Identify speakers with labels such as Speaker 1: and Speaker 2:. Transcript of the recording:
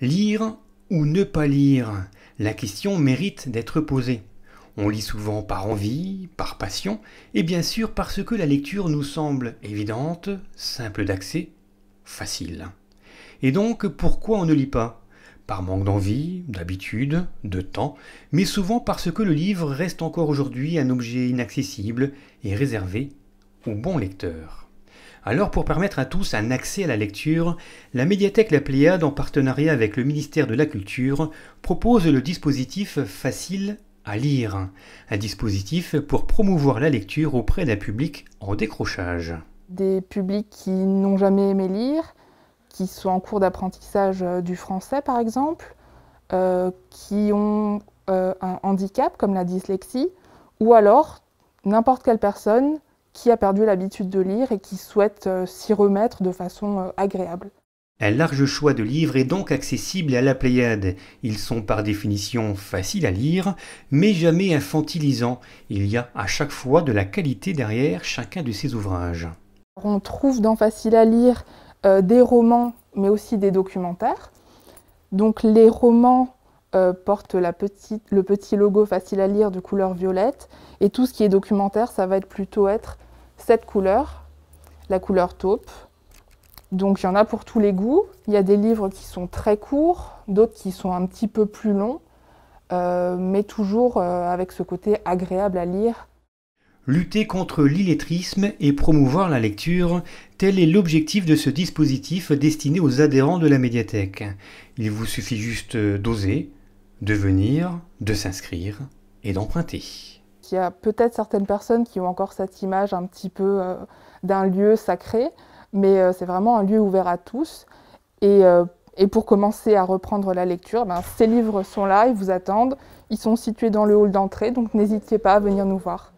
Speaker 1: Lire ou ne pas lire La question mérite d'être posée. On lit souvent par envie, par passion, et bien sûr parce que la lecture nous semble évidente, simple d'accès, facile. Et donc pourquoi on ne lit pas Par manque d'envie, d'habitude, de temps, mais souvent parce que le livre reste encore aujourd'hui un objet inaccessible et réservé aux bons lecteurs. Alors pour permettre à tous un accès à la lecture, la médiathèque La Pléiade, en partenariat avec le ministère de la Culture, propose le dispositif Facile à lire, un dispositif pour promouvoir la lecture auprès d'un public en décrochage.
Speaker 2: Des publics qui n'ont jamais aimé lire, qui sont en cours d'apprentissage euh, du français par exemple, euh, qui ont euh, un handicap comme la dyslexie, ou alors n'importe quelle personne qui a perdu l'habitude de lire et qui souhaite euh, s'y remettre de façon euh, agréable.
Speaker 1: Un large choix de livres est donc accessible à la Pléiade. Ils sont par définition faciles à lire, mais jamais infantilisants. Il y a à chaque fois de la qualité derrière chacun de ces ouvrages.
Speaker 2: On trouve dans Facile à lire euh, des romans, mais aussi des documentaires. Donc les romans portent la petite, le petit logo Facile à lire de couleur violette, et tout ce qui est documentaire, ça va être plutôt être cette couleur, la couleur taupe. Donc il y en a pour tous les goûts. Il y a des livres qui sont très courts, d'autres qui sont un petit peu plus longs, euh, mais toujours euh, avec ce côté agréable à lire.
Speaker 1: Lutter contre l'illettrisme et promouvoir la lecture, tel est l'objectif de ce dispositif destiné aux adhérents de la médiathèque. Il vous suffit juste d'oser, de venir, de s'inscrire et d'emprunter.
Speaker 2: Il y a peut-être certaines personnes qui ont encore cette image un petit peu euh, d'un lieu sacré, mais euh, c'est vraiment un lieu ouvert à tous. Et, euh, pour commencer à reprendre la lecture, ben, ces livres sont là, ils vous attendent. Ils sont situés dans le hall d'entrée, donc n'hésitez pas à venir nous voir.